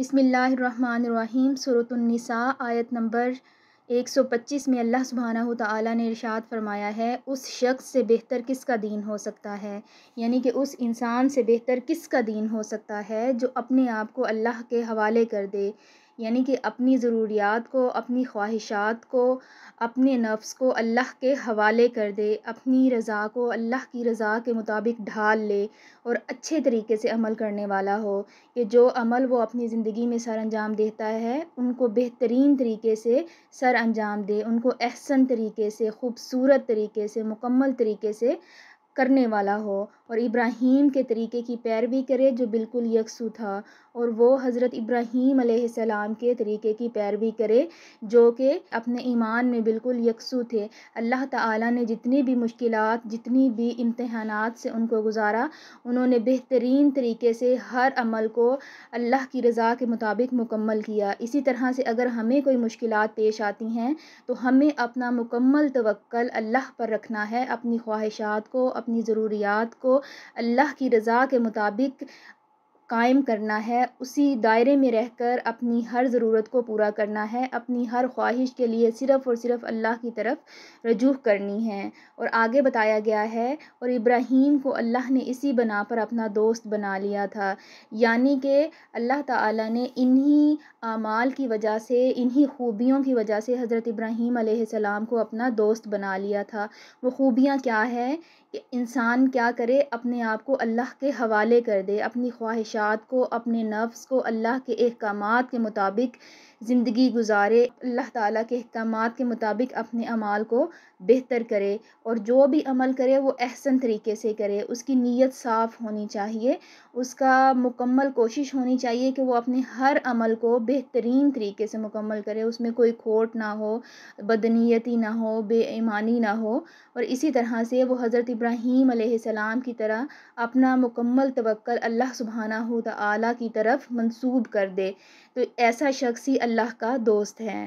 बिसमीम सूरतुलनिसा आयत नंबर 125 में अल्लाह सुबहाना तला ने इरशाद फरमाया है उस शख्स से बेहतर किसका दीन हो सकता है यानी कि उस इंसान से बेहतर किसका दीन हो सकता है जो अपने आप को अल्लाह के हवाले कर दे यानी कि अपनी ज़रूरियात को अपनी ख्वाहिशात को अपने नफ्स को अल्लाह के हवाले कर दे अपनी रज़ा को अल्लाह की रज़ा के मुताबिक ढाल ले और अच्छे तरीके से अमल करने वाला हो कि जो अमल वो अपनी ज़िंदगी में सर अंजाम देता है उनको बेहतरीन तरीके से सर अंजाम दे उनको एहसन तरीके से खूबसूरत तरीके से मुकम्मल तरीके से करने वाला हो और इब्राहीम के तरीके की पैरवी करे जो बिल्कुल यकसू था और वो हज़रत इब्राहीम सलाम के तरीके की पैरवी करे जो कि अपने ईमान में बिल्कुल यकसू थे अल्लाह ताला ने जितनी भी मुश्किल जितनी भी इम्तहान से उनको गुजारा उन्होंने बेहतरीन तरीके से हर अमल को अल्लाह की रज़ा के मुताबिक मुकम्मल किया इसी तरह से अगर हमें कोई मुश्किल पेश आती हैं तो हमें अपना मुकम्मल तवक्ल अल्लाह पर रखना है अपनी ख्वाहिशात को अपनी ज़रूरियात को अल्लाह की रज़ा के मुताबिक कायम करना है उसी दायरे में रहकर अपनी हर ज़रूरत को पूरा करना है अपनी हर ख्वाहिश के लिए सिर्फ़ और सिर्फ़ अल्लाह की तरफ रजू करनी है और आगे बताया गया है और इब्राहीम को अल्लाह ने इसी बना पर अपना दोस्त बना लिया था यानी कि अल्लाह ताला ने इन्हीं आमाल की वजह से इन्हीं खूबियों की वजह से हज़रत इब्राहीम आसमाम को अपना दोस्त बना लिया था वो खूबियाँ क्या है कि इंसान क्या करे अपने आप को अल्लाह के हवाले कर दे अपनी ख्वाहिश ख्वाहिशात को अपने नफ्स को अल्लाह के अहकाम के मुताबिक ज़िंदगी गुजारे अल्लाह ताला के अहकाम के मुताबिक अपने अमाल को बेहतर करे और जो भी अमल करे वो अहसन तरीके से करे उसकी नीयत साफ़ होनी चाहिए उसका मुकम्मल कोशिश होनी चाहिए कि वो अपने हर अमल को बेहतरीन तरीके से मुकम्मल करे उसमें कोई खोट ना हो बदनीयती ना हो बेईमानी ना हो और इसी तरह से वो हज़रत इब्राहीम की तरह अपना मुकम्मल तवक्ल अल्लाह सुबहाना आला की तरफ मंसूब कर दे तो ऐसा शख्स ही अल्लाह का दोस्त है